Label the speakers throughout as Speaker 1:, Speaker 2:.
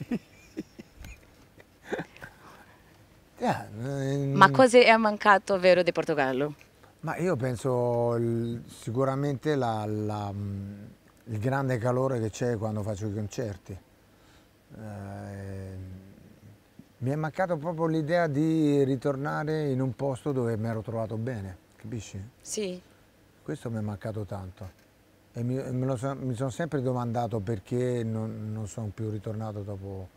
Speaker 1: Ehm, Ma
Speaker 2: cosa è mancato vero di Portogallo?
Speaker 1: Ma io penso sicuramente la, la, mm, il grande calore che c'è quando faccio i concerti. Eh, mi è mancato proprio l'idea di ritornare in un posto dove mi ero trovato bene, capisci? Sì. Questo mi è mancato tanto e mi, so, mi sono sempre domandato perché non, non sono più ritornato dopo,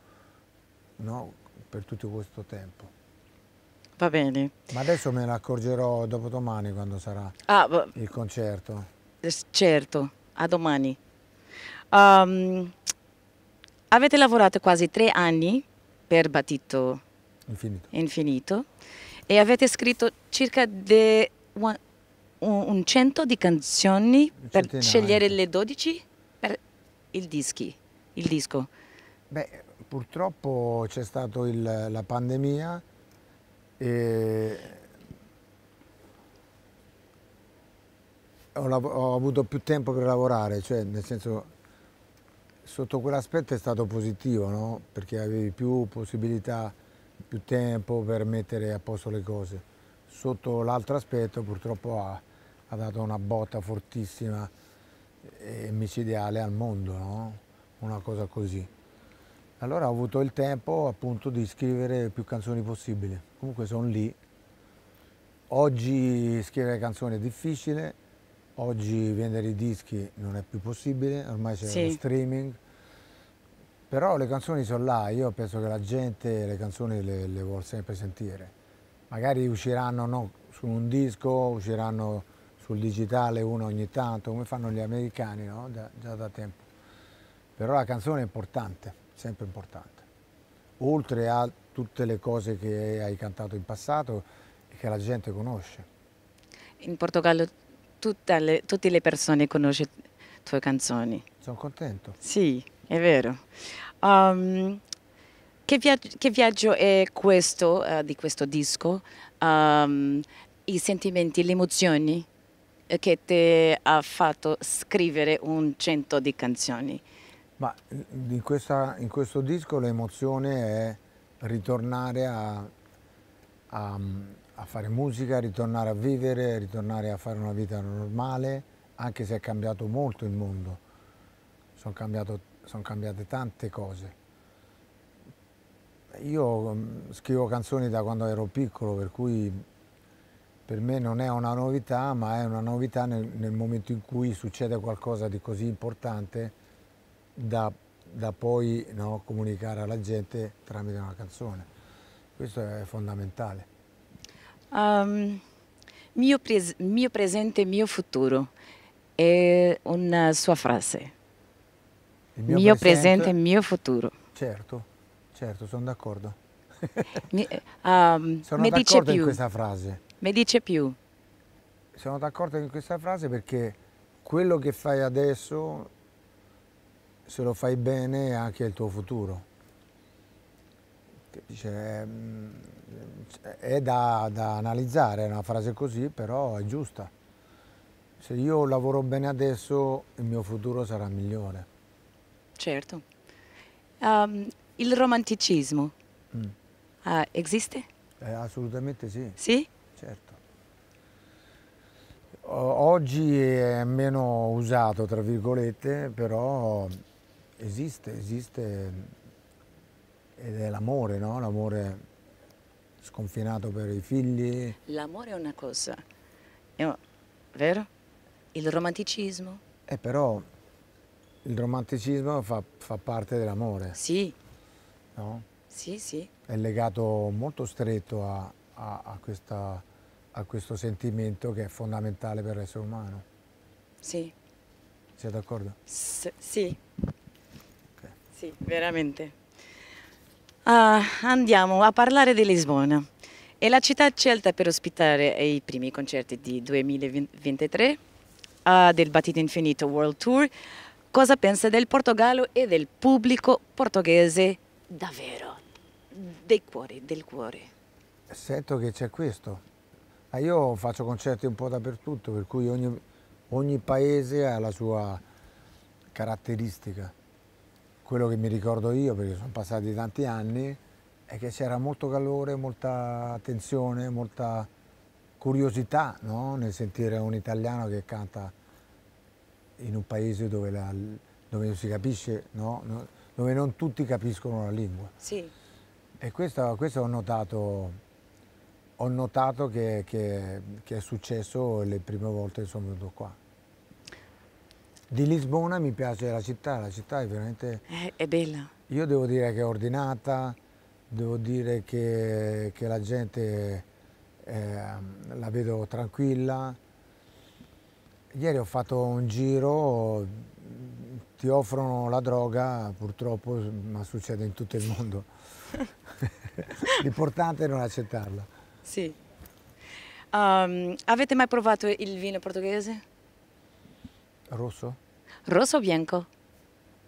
Speaker 1: no, per tutto questo tempo. Va bene. Ma adesso me ne accorgerò dopo domani quando sarà ah, il concerto.
Speaker 2: Eh, certo, a domani. Um, avete lavorato quasi tre anni per Battito Infinito. Infinito e avete scritto circa un, un cento di canzoni per scegliere le 12 per
Speaker 1: il, dischi, il disco? Beh, purtroppo c'è stata la pandemia e ho, ho, avuto più tempo per lavorare, cioè nel senso sotto quell'aspetto è stato positivo, no? perché avevi più possibilità, più tempo per mettere a posto le cose. Sotto l'altro aspetto purtroppo ha ha dato una botta fortissima e micidiale al mondo, no? una cosa così. Allora ho avuto il tempo appunto di scrivere più canzoni possibili, comunque sono lì. Oggi scrivere canzoni è difficile, oggi vendere i dischi non è più possibile, ormai c'è sì. lo streaming, però le canzoni sono là, io penso che la gente le canzoni le, le vuole sempre sentire. Magari usciranno no, su un disco, usciranno sul digitale uno ogni tanto, come fanno gli americani, no? da, già da tempo. Però la canzone è importante, sempre importante. Oltre a tutte le cose che hai cantato in passato e che la gente conosce.
Speaker 2: In Portogallo le, tutte le persone conoscono le tue canzoni. Sono contento. Sì, è vero. Um, che, viaggio, che, viaggio, è questo, uh, di questo disco? Um, I sentimenti, le emozioni che ti ha fatto scrivere un cento di canzoni?
Speaker 1: Ma in, questa, in questo disco l'emozione è ritornare a, a, a, fare musica, ritornare a vivere, ritornare a fare una vita normale, anche se è cambiato molto il mondo, sono, cambiato, sono cambiate tante cose. Io scrivo canzoni da quando ero piccolo, per cui per me non è una novità, ma è una novità nel, nel momento in cui succede qualcosa di così importante da, da poi no, comunicare alla gente tramite una canzone. Questo è fondamentale.
Speaker 2: Um, mio, pres mio presente, mio futuro è una eh, sua frase. Il mio, mio presente, presente, mio futuro. Certo,
Speaker 1: certo, sono d'accordo. mi, um, sono d'accordo in più. questa frase. Mi dice più. Sono d'accordo con questa frase perché quello che fai adesso, se lo fai bene, è anche il tuo futuro. Cioè, è da, da analizzare, è una frase così, però è giusta. Se io lavoro bene adesso, il mio futuro sarà migliore.
Speaker 2: Certo. Um, il romanticismo mm. uh, esiste?
Speaker 1: Eh, assolutamente sì. Sì? Oggi è meno usato, tra virgolette, però esiste, esiste ed è l'amore, no? L'amore sconfinato per i figli.
Speaker 2: L'amore è una cosa,
Speaker 1: è vero? Il romanticismo. Eh però il romanticismo fa, fa parte dell'amore. Sì. No? Sì, sì. È legato molto stretto a, a, a questa a questo sentimento che è fondamentale per l'essere umano. Sì. Siete d'accordo?
Speaker 2: S sì. Okay. Sì, veramente. Uh, andiamo a parlare di Lisbona. È la città scelta per ospitare i primi concerti di 2023 uh, ah, del Battito Infinito World Tour. Cosa pensa del Portogallo e del pubblico portoghese davvero?
Speaker 1: Dei cuori, del cuore. Sento che c'è questo, Ah, io faccio concerti un po' dappertutto, per cui ogni, ogni paese ha la sua caratteristica. Quello che mi ricordo io, perché sono passati tanti anni, è che c'era molto calore, molta attenzione, molta curiosità no? nel sentire un italiano che canta in un paese dove, la, dove non si capisce, No, dove non tutti capiscono la lingua. Sì. E questo, questo ho notato ho notato che, che, che, è successo le prime volte che sono venuto qua. Di Lisbona mi piace la città, la città è veramente... È, eh, è bella. Io devo dire che è ordinata, devo dire che, che la gente eh, la vedo tranquilla. Ieri ho fatto un giro, ti offrono la droga, purtroppo, ma succede in tutto il mondo. L'importante è non accettarla.
Speaker 2: Sì. Um, avete mai provato il vino portoghese?
Speaker 1: Rosso? Rosso o bianco?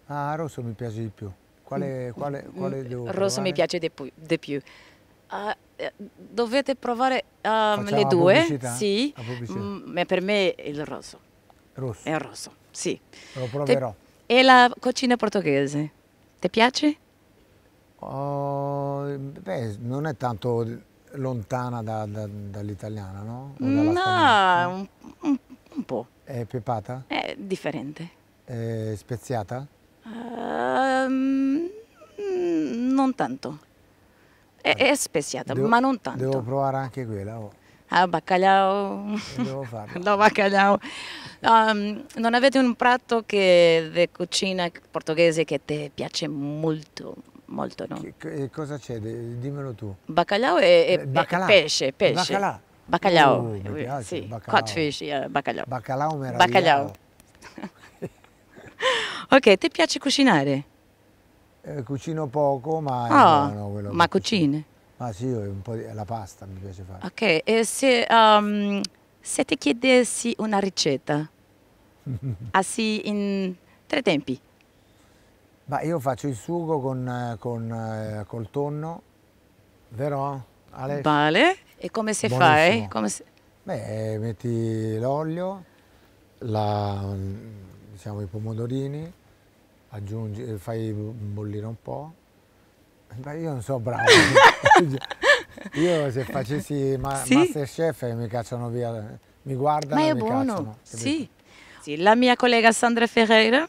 Speaker 1: Ah, rosso mi piace di più. Quale, mm. quale, quale mm, devo Rosso provare? mi piace di più.
Speaker 2: Di più. Uh, dovete provare um, le due, pubblicità? sì, mm, ma per me il rosso. Rosso? È il rosso, sì. Lo proverò. Te... E la cucina portoghese, ti piace?
Speaker 1: Oh, beh, non è tanto lontana da, da, dall'italiana, no? no, un, un, un, po'. È pepata?
Speaker 2: È differente.
Speaker 1: È speziata?
Speaker 2: Uh, non tanto. È, è speziata, devo, ma non tanto.
Speaker 1: Devo provare anche quella. Oh.
Speaker 2: Ah, baccalao. Devo farlo. no, baccalao. Um, ehm, non avete un piatto di cucina portoghese che ti piace molto?
Speaker 1: molto no. Che, cosa c'è? Dimmelo tu.
Speaker 2: Baccalà e, e eh, Baccalà. pesce, pesce. Baccalà.
Speaker 1: Baccalà. Uh, eh, piace, sì. Baccalà. Codfish,
Speaker 2: yeah, baccalà. Baccalà meraviglioso. Baccalà. ok, ti piace cucinare?
Speaker 1: Eh, cucino poco, ma oh, buono, Ma cucini? Ma sì, un po' di, la pasta mi piace fare.
Speaker 2: Ok, e se, um, se ti chiedessi una ricetta, assi in tre tempi,
Speaker 1: ma io faccio il sugo con, eh, con eh, col tonno, vero? Ale? Vale, e come si eh? Buonissimo. fa? Come Beh, metti l'olio, diciamo, i pomodorini, aggiungi, fai bollire un po'. Ma io non so bravo. io se facessi ma- sì. Masterchef mi cacciano via, mi guardano Ma è buono, cacciano, sì.
Speaker 2: sì. La mia collega Sandra Ferreira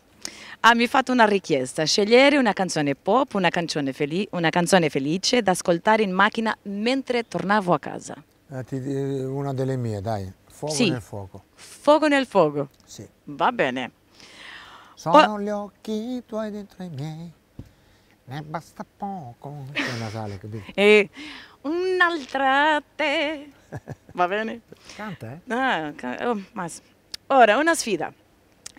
Speaker 2: Ah, mi fatto una richiesta, scegliere una canzone pop, una canzone, una canzone felice da ascoltare in macchina mentre tornavo a casa.
Speaker 1: Eh, eh, una delle mie, dai. Fuoco sì. nel fuoco.
Speaker 2: Fuoco nel fuoco.
Speaker 1: Sì. Va bene.
Speaker 2: Sono oh. gli occhi tuoi dentro i miei, ne basta poco. È
Speaker 1: nasale, capito?
Speaker 2: E un'altra te. Va bene? Canta, eh? Ah, can oh, ma... Ora, una sfida.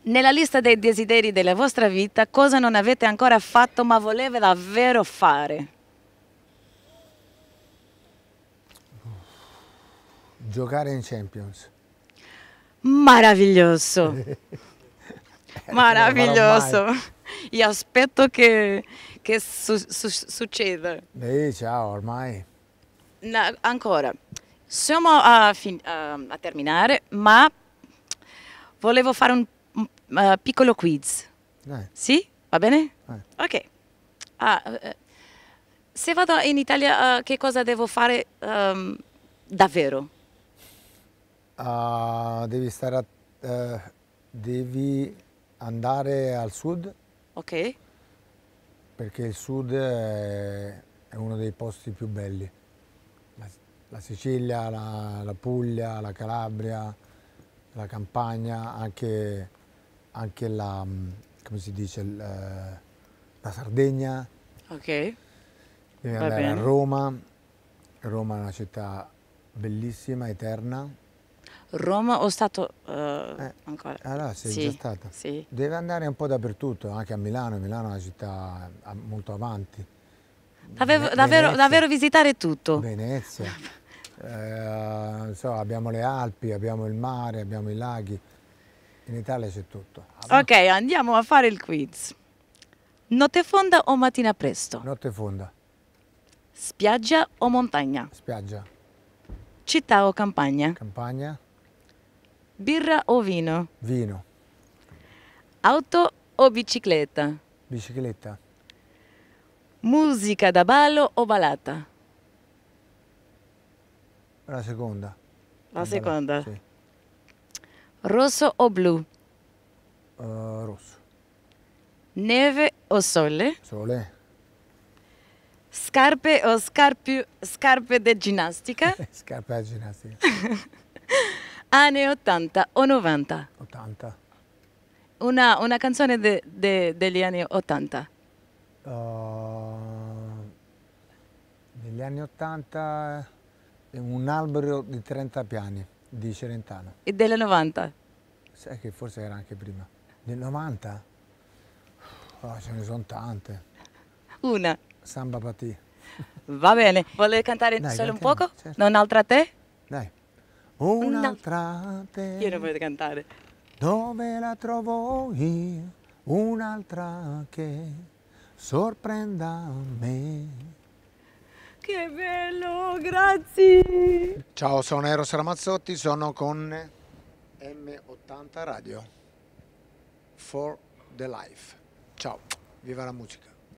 Speaker 2: Nella lista dei desideri della vostra vita, cosa non avete ancora fatto ma volete davvero fare?
Speaker 1: Giocare in Champions.
Speaker 2: Meraviglioso! Meraviglioso! Io aspetto che, che su, su, succeda.
Speaker 1: Ehi, ciao, ormai.
Speaker 2: No, ancora. Siamo a, a, a terminare, ma volevo fare un uh, piccolo quiz. Dai. Sì? Va bene? Dai. Ok. Ah, eh, se vado in Italia, eh, che cosa devo fare um, davvero?
Speaker 1: Uh, devi stare a, uh, eh, devi andare al sud. Ok. Perché il sud è, è uno dei posti più belli. La, la Sicilia, la, la Puglia, la Calabria, la Campania, anche anche la, mm, come si dice, la, eh, la Sardegna. Ok. Devi andare bene. a Roma. Roma è una città bellissima, eterna.
Speaker 2: Roma ho stato uh, eh, ancora.
Speaker 1: Allora ah, sei sì, già stata. Sì. Deve andare un po' dappertutto, anche a Milano. Milano è una città eh, molto avanti. Davevo, davvero, davvero, visitare tutto. Venezia. Eh, so, abbiamo le Alpi, abbiamo il mare, abbiamo i laghi. In Italia c'è tutto.
Speaker 2: Ok, andiamo a fare il quiz. Notte fonda o mattina presto? Notte fonda. Spiaggia o montagna? Spiaggia. Città o campagna? Campagna. Birra o vino? Vino. Auto o bicicletta?
Speaker 1: Bicicletta.
Speaker 2: Musica da ballo o balata?
Speaker 1: La seconda. La seconda. Sì.
Speaker 2: Rosso o blu?
Speaker 1: Uh, rosso. Neve o sole? Sole.
Speaker 2: Scarpe o scarpi, scarpe di ginnastica?
Speaker 1: scarpe di ginnastica.
Speaker 2: Anni 80 o 90? 80. Una, una canzone de, de, degli anni 80?
Speaker 1: Uh, negli anni 80 un albero di 30 piani. Di Celentano.
Speaker 2: E delle 90?
Speaker 1: Sai che forse era anche prima. Del 90? Oh, ah, ce ne sono tante. Una. Samba Patì.
Speaker 2: Va bene, vuole cantare Dai, solo cantiamo, un poco? Certo. un'altra te?
Speaker 1: Dai. Un'altra
Speaker 2: te. Io non voglio cantare.
Speaker 1: Dove la trovo io? Un'altra che sorprenda me. Che bello, grazie! Ciao, sono Eros Ramazzotti, sono con M80 Radio for the Life. Ciao, viva la musica!